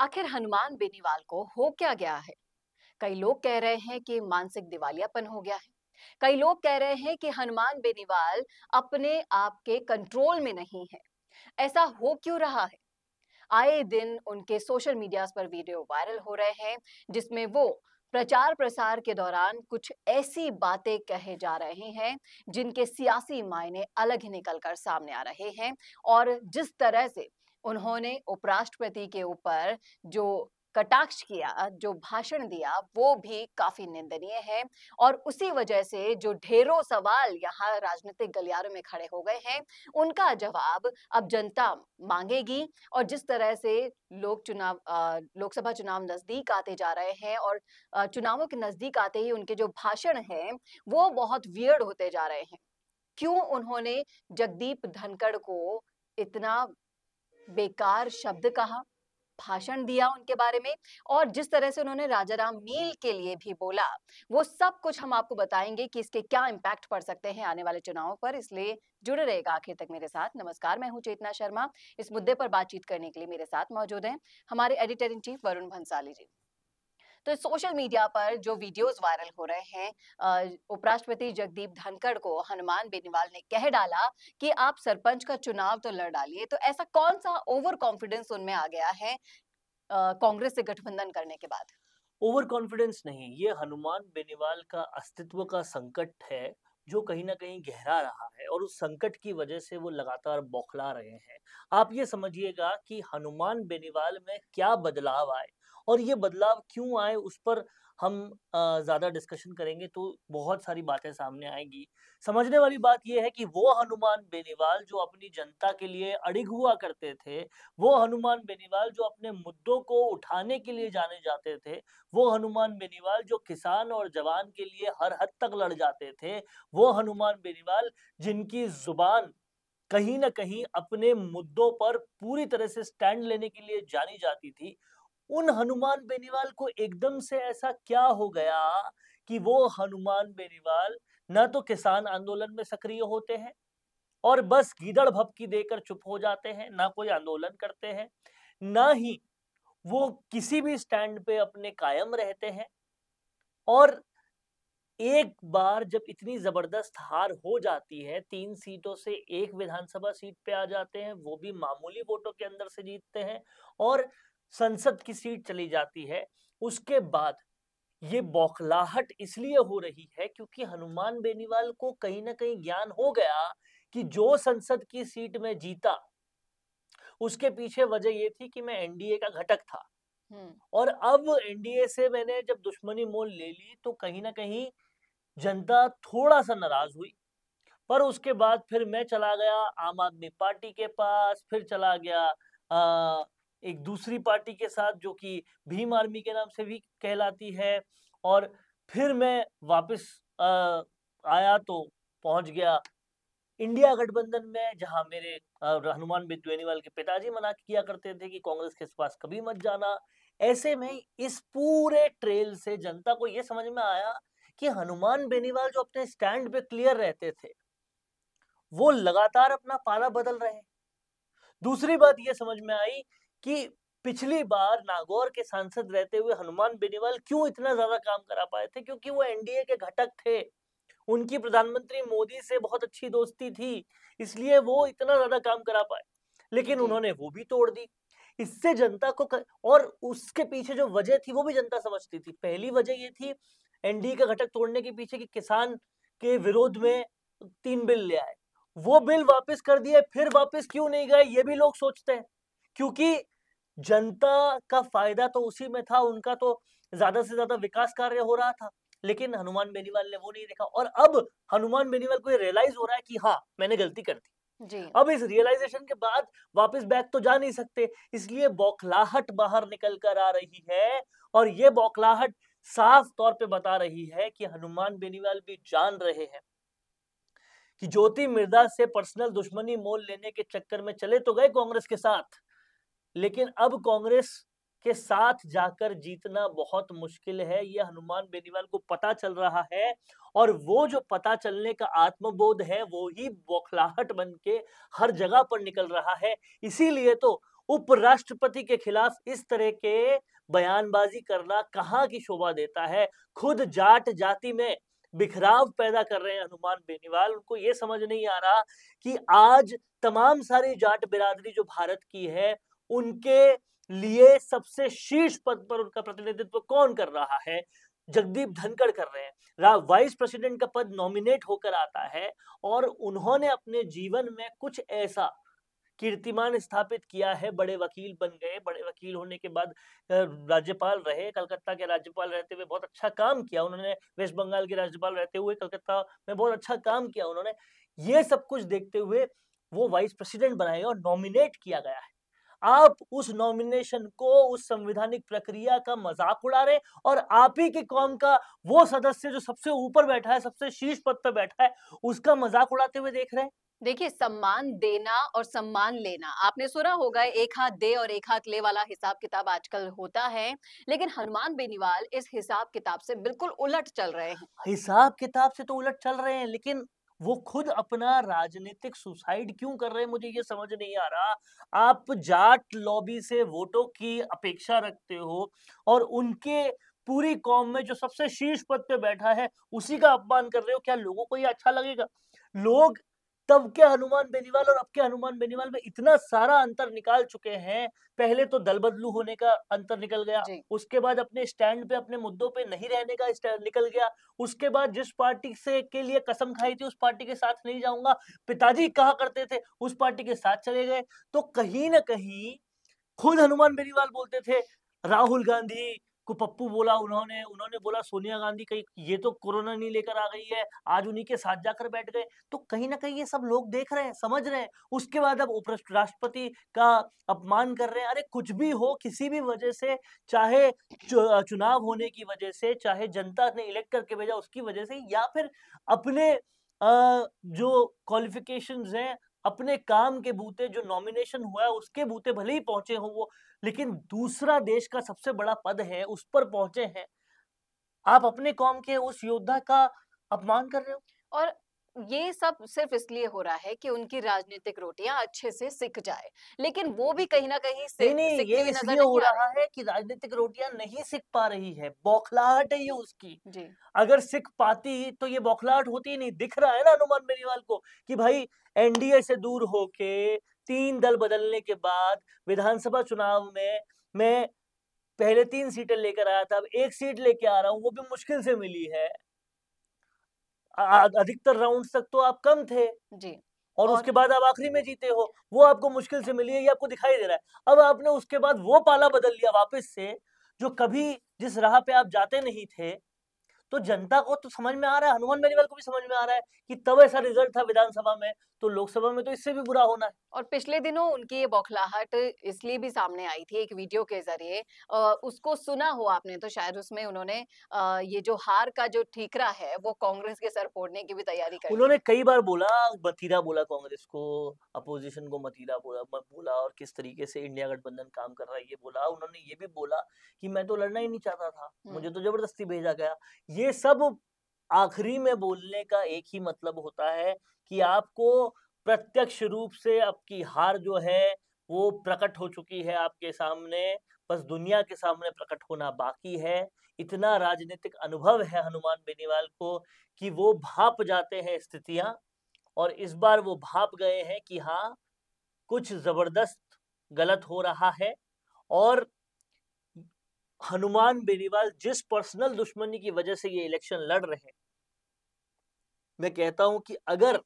आखिर हनुमान बेनीवाल को हो क्या गया है कई लोग कह रहे हैं कि मानसिक दिवालियापन हो गया है कई लोग कह रहे हैं कि हनुमान बेनीवाल अपने आप के कंट्रोल में नहीं है ऐसा हो क्यों रहा है आए दिन उनके सोशल मीडिया पर वीडियो वायरल हो रहे हैं जिसमें वो प्रचार प्रसार के दौरान कुछ ऐसी बातें कहे जा रहे हैं जिनके सियासी मायने अलग ही निकल कर सामने आ रहे हैं और जिस तरह से उन्होंने उपराष्ट्रपति के ऊपर जो कटाक्ष किया जो भाषण दिया वो भी काफी निंदनीय है और उसी वजह से जो ढेरों सवाल यहाँ राजनीतिक गलियारों में खड़े हो गए हैं उनका जवाब अब जनता मांगेगी और जिस तरह से लोग चुनाव लोकसभा चुनाव नजदीक आते जा रहे हैं और चुनावों के नजदीक आते ही उनके जो भाषण हैं वो बहुत वियर्ड होते जा रहे हैं क्यों उन्होंने जगदीप धनखड़ को इतना बेकार शब्द कहा भाषण दिया उनके बारे में और जिस तरह से उन्होंने राजा राम मील के लिए भी बोला वो सब कुछ हम आपको बताएंगे कि इसके क्या इम्पैक्ट पड़ सकते हैं आने वाले चुनावों पर इसलिए जुड़े रहेगा आखिर तक मेरे साथ नमस्कार मैं हूं चेतना शर्मा इस मुद्दे पर बातचीत करने के लिए मेरे साथ मौजूद हैं हमारे editor in chief Varun Bhansali ji तो सोशल मीडिया पर जो वीडियोस वायरल हो रहे हैं उपराष्ट्रपति जगदीप धनखड़ को हनुमान बेनीवाल ने कह डाला कि आप सरपंच का चुनाव तो लड़ डालिए तो ऐसा कौन सा ओवर कॉन्फिडेंस उनमें आ गया है कांग्रेस से गठबंधन करने के बाद ओवर कॉन्फिडेंस नहीं ये हनुमान बेनीवाल का अस्तित्व का संकट है जो कहीं ना कहीं गहरा रहा है और उस संकट की वजह से वो लगातार बौखला रहे हैं आप ये समझिएगा कि हनुमान बेनीवाल में क्या बदलाव आए और ये बदलाव क्यों आए उस पर हम ज़्यादा डिस्कशन करेंगे तो बहुत सारी बातें सामने आएंगी समझने वाली बात यह है कि वो हनुमान बेनीवाल जो अपनी जनता के लिए अड़िग हुआ करते थे वो हनुमान बेनीवाल जो अपने मुद्दों को उठाने के लिए जाने जाते थे वो हनुमान बेनीवाल जो किसान और जवान के लिए हर हद तक लड़ जाते थे वो हनुमान बेनीवाल जिनकी जुबान कहीं ना कहीं अपने मुद्दों पर पूरी तरह से स्टैंड लेने के लिए जानी जाती थी उन हनुमान बेनीवाल को एकदम से ऐसा क्या हो गया कि वो हनुमान बेनीवाल न तो किसान आंदोलन में सक्रिय होते हैं और बस गीदड़ भपकी देकर चुप हो जाते हैं ना कोई आंदोलन करते हैं ना ही वो किसी भी स्टैंड पे अपने कायम रहते हैं और एक बार जब इतनी जबरदस्त हार हो जाती है तीन सीटों से एक विधानसभा सीट पे आ जाते हैं वो भी मामूली वोटों के अंदर से जीतते हैं और संसद की सीट चली जाती है उसके बाद ये बौखलाहट इसलिए हो रही है क्योंकि हनुमान बेनीवाल को कहीं ना कहीं ज्ञान हो गया कि जो संसद की सीट में जीता उसके पीछे वजह यह थी कि मैं एनडीए का घटक था और अब एनडीए से मैंने जब दुश्मनी मोल ले ली तो कहीं ना कहीं जनता थोड़ा सा नाराज हुई पर उसके बाद फिर मैं चला गया आम आदमी पार्टी के पास फिर चला गया अः एक दूसरी पार्टी के साथ जो कि भीम आर्मी के नाम से भी कहलाती है और फिर मैं वापस आया तो पहुंच गया इंडिया गठबंधन में जहां मेरे हनुमान बेनीवाल के पिताजी मना किया करते थे कि कांग्रेस के पास कभी मत जाना ऐसे में इस पूरे ट्रेल से जनता को यह समझ में आया कि हनुमान बेनीवाल जो अपने स्टैंड पे क्लियर रहते थे वो लगातार अपना पाला बदल रहे हैं दूसरी बात यह समझ में आई कि पिछली बार नागौर के सांसद रहते हुए हनुमान बेनीवाल क्यों इतना ज्यादा काम करा पाए थे क्योंकि वो एनडीए के घटक थे उनकी प्रधानमंत्री मोदी से बहुत अच्छी दोस्ती थी इसलिए वो इतना ज्यादा काम करा पाए लेकिन उन्होंने वो भी तोड़ दी इससे जनता को कर... और उसके पीछे जो वजह थी वो भी जनता समझती थी पहली वजह ये थी एनडीए का घटक तोड़ने के पीछे कि किसान के विरोध में तीन बिल ले आए वो बिल वापस कर दिए फिर वापस क्यों नहीं गए ये भी लोग सोचते हैं क्योंकि जनता का फायदा तो उसी में था उनका तो ज्यादा से ज्यादा विकास कार्य हो रहा था लेकिन हनुमान बेनीवाल ने वो नहीं देखा और अब हनुमान बेनीवाल को ये रियलाइज हो रहा है कि हाँ मैंने गलती कर दी जी। अब इस रियलाइजेशन के बाद वापस बैक तो जा नहीं सकते इसलिए बौखलाहट बाहर निकल कर आ रही है और ये बौखलाहट साफ तौर पे बता रही है कि हनुमान बेनीवाल भी जान रहे हैं कि ज्योति मिर्दा से पर्सनल दुश्मनी मोल लेने के चक्कर में चले तो गए कांग्रेस के साथ लेकिन अब कांग्रेस के साथ जाकर जीतना बहुत मुश्किल है यह हनुमान बेनीवाल को पता चल रहा है और वो जो पता चलने का आत्मबोध है वो ही बौखलाहट बन के हर जगह पर निकल रहा है इसीलिए तो उपराष्ट्रपति के खिलाफ इस तरह के बयानबाजी करना कहाँ की शोभा देता है खुद जाट जाति में बिखराव पैदा कर रहे हैं हनुमान बेनीवाल उनको ये समझ नहीं आ रहा कि आज तमाम सारी जाट बिरादरी जो भारत की है उनके लिए सबसे शीर्ष पद पर उनका प्रतिनिधित्व कौन कर रहा है जगदीप धनखड़ कर रहे हैं वाइस प्रेसिडेंट का पद नॉमिनेट होकर आता है और उन्होंने अपने जीवन में कुछ ऐसा कीर्तिमान स्थापित किया है बड़े वकील बन गए बड़े वकील होने के बाद राज्यपाल रहे कलकत्ता के राज्यपाल रहते हुए बहुत अच्छा काम किया उन्होंने वेस्ट बंगाल के राज्यपाल रहते हुए कलकत्ता में बहुत अच्छा काम किया उन्होंने ये सब कुछ देखते हुए वो वाइस प्रेसिडेंट बनाए और नॉमिनेट किया गया है आप उस नॉमिनेशन को उस संविधानिक प्रक्रिया का मजाक उड़ा रहे और आप ही के कौम का वो सदस्य जो सबसे ऊपर बैठा है सबसे शीर्ष पद पर बैठा है उसका मजाक उड़ाते हुए देख रहे हैं देखिए सम्मान देना और सम्मान लेना आपने सुना होगा एक हाथ दे और एक हाथ ले वाला हिसाब किताब आजकल होता है लेकिन हनुमान बेनीवाल इस हिसाब किताब से बिल्कुल उलट चल रहे हैं हिसाब किताब से तो उलट चल रहे हैं लेकिन वो खुद अपना राजनीतिक सुसाइड क्यों कर रहे हैं मुझे ये समझ नहीं आ रहा आप जाट लॉबी से वोटों की अपेक्षा रखते हो और उनके पूरी कौम में जो सबसे शीर्ष पद पे बैठा है उसी का अपमान कर रहे हो क्या लोगों को ये अच्छा लगेगा लोग तब के हनुमान बेनीवाल और अब के हनुमान बेनीवाल में इतना सारा अंतर निकाल चुके हैं पहले तो दल बदलू होने का अंतर निकल गया उसके बाद अपने स्टैंड पे अपने मुद्दों पे नहीं रहने का निकल गया उसके बाद जिस पार्टी से के लिए कसम खाई थी उस पार्टी के साथ नहीं जाऊंगा पिताजी कहा करते थे उस पार्टी के साथ चले गए तो कहीं ना कहीं खुद हनुमान बेनीवाल बोलते थे राहुल गांधी को पप्पू बोला उन्होंने उन्होंने बोला सोनिया गांधी कहीं ये तो कोरोना नहीं लेकर आ गई है आज उन्हीं के साथ जाकर बैठ गए तो कहीं ना कहीं ये सब लोग देख रहे हैं समझ रहे हैं उसके बाद अब उपराष्ट्रपति का अपमान कर रहे हैं अरे कुछ भी हो किसी भी वजह से चाहे चुनाव होने की वजह से चाहे जनता ने इलेक्ट करके भेजा उसकी वजह से या फिर अपने जो क्वालिफिकेशन हैं अपने काम के बूते जो नॉमिनेशन हुआ है उसके बूते भले ही पहुंचे हों वो लेकिन दूसरा देश का सबसे बड़ा पद है उस पर पहुंचे हैं आप अपने कौम के उस योद्धा का अपमान कर रहे हो और ये सब सिर्फ इसलिए हो रहा है कि उनकी राजनीतिक रोटियां अच्छे से सिक जाए लेकिन वो भी कहीं ना कहीं से, नहीं, नहीं, ये इसलिए हो रहा है कि राजनीतिक रोटियां नहीं सिक पा रही है बौखलाहट है ये उसकी जी। अगर सिक पाती तो ये बौखलाहट होती नहीं दिख रहा है ना अनुमान मेरीवाल को कि भाई एनडीए से दूर होके तीन दल बदलने के बाद विधानसभा चुनाव में मैं पहले तीन सीटें लेकर आया था अब एक सीट लेके आ रहा हूँ वो भी मुश्किल से मिली है अधिकतर राउंड तक तो आप कम थे जी और, और उसके बाद आप आखिरी में जीते हो वो आपको मुश्किल से मिली है ये आपको दिखाई दे रहा है अब आपने उसके बाद वो पाला बदल लिया वापस से जो कभी जिस राह पे आप जाते नहीं थे तो जनता को तो समझ में आ रहा है हनुमान बेनीवाल को भी समझ में आ रहा है कि तब ऐसा रिजल्ट था विधानसभा में तो लोकसभा में तो इससे भी बुरा होना है और पिछले दिनों उनकी ये बौखलाहट इसलिए भी सामने आई थी एक वीडियो के जरिए उसको सुना हो आपने तो शायद उसमें उन्होंने ये जो हार का जो ठीकरा है वो कांग्रेस के सर फोड़ने की भी तैयारी कर उन्होंने कई बार बोला मथीरा बोला कांग्रेस को अपोजिशन को मथीरा बोला बोला और किस तरीके से इंडिया गठबंधन काम कर रहा है ये बोला उन्होंने ये भी बोला कि मैं तो लड़ना ही नहीं चाहता था मुझे हम्म। तो जबरदस्ती भेजा गया ये सब आखिरी में बोलने का एक ही मतलब होता है कि आपको प्रत्यक्ष रूप से आपकी हार जो है वो प्रकट हो चुकी है आपके सामने बस दुनिया के सामने प्रकट होना बाकी है इतना राजनीतिक अनुभव है हनुमान बेनीवाल को कि वो भाप जाते हैं स्थितियां और इस बार वो भाप गए हैं कि हाँ कुछ ज़बरदस्त गलत हो रहा है और हनुमान बेनीवाल जिस पर्सनल दुश्मनी की वजह से ये इलेक्शन लड़ रहे हैं मैं कहता हूं कि अगर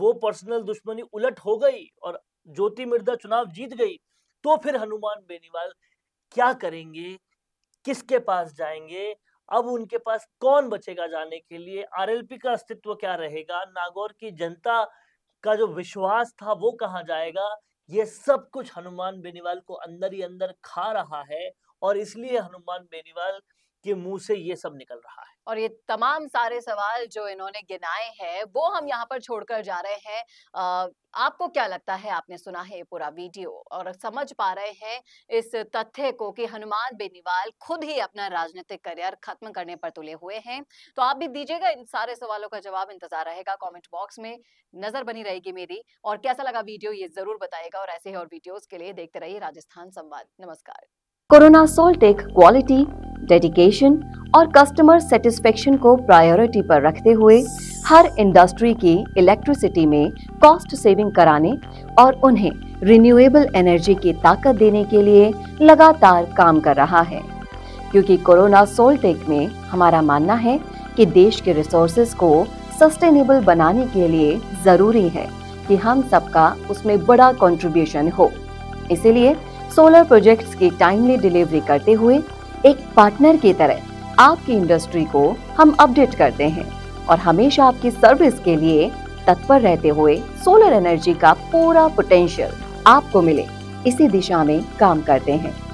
वो पर्सनल दुश्मनी उलट हो गई और ज्योति मिर्दा चुनाव जीत गई तो फिर हनुमान बेनीवाल क्या करेंगे किसके पास जाएंगे अब उनके पास कौन बचेगा जाने के लिए आरएलपी का अस्तित्व क्या रहेगा नागौर की जनता का जो विश्वास था वो कहाँ जाएगा ये सब कुछ हनुमान बेनीवाल को अंदर ही अंदर खा रहा है और इसलिए हनुमान बेनीवाल के मुंह से ये सब निकल रहा है और ये तमाम सारे सवाल जो इन्होंने गिनाए हैं वो हम यहाँ पर छोड़कर जा रहे हैं आपको क्या लगता है आपने सुना है ये पूरा वीडियो और समझ पा रहे हैं इस तथ्य को कि हनुमान बेनीवाल खुद ही अपना राजनीतिक करियर खत्म करने पर तुले हुए हैं तो आप भी दीजिएगा इन सारे सवालों का जवाब इंतजार रहेगा कॉमेंट बॉक्स में नजर बनी रहेगी मेरी और कैसा लगा वीडियो ये जरूर बताएगा और ऐसे ही और वीडियोज के लिए देखते रहिए राजस्थान संवाद नमस्कार कोरोना सोल्टेक क्वालिटी डेडिकेशन और कस्टमर सेटिस्फेक्शन को प्रायोरिटी पर रखते हुए हर इंडस्ट्री की इलेक्ट्रिसिटी में कॉस्ट सेविंग कराने और उन्हें रिन्यूएबल एनर्जी की ताकत देने के लिए लगातार काम कर रहा है क्योंकि कोरोना सोल्टेक में हमारा मानना है कि देश के रिसोर्सेज को सस्टेनेबल बनाने के लिए ज़रूरी है कि हम सबका उसमें बड़ा कंट्रीब्यूशन हो इसीलिए सोलर प्रोजेक्ट्स की टाइमली डिलीवरी करते हुए एक पार्टनर की तरह आपकी इंडस्ट्री को हम अपडेट करते हैं और हमेशा आपकी सर्विस के लिए तत्पर रहते हुए सोलर एनर्जी का पूरा पोटेंशियल आपको मिले इसी दिशा में काम करते हैं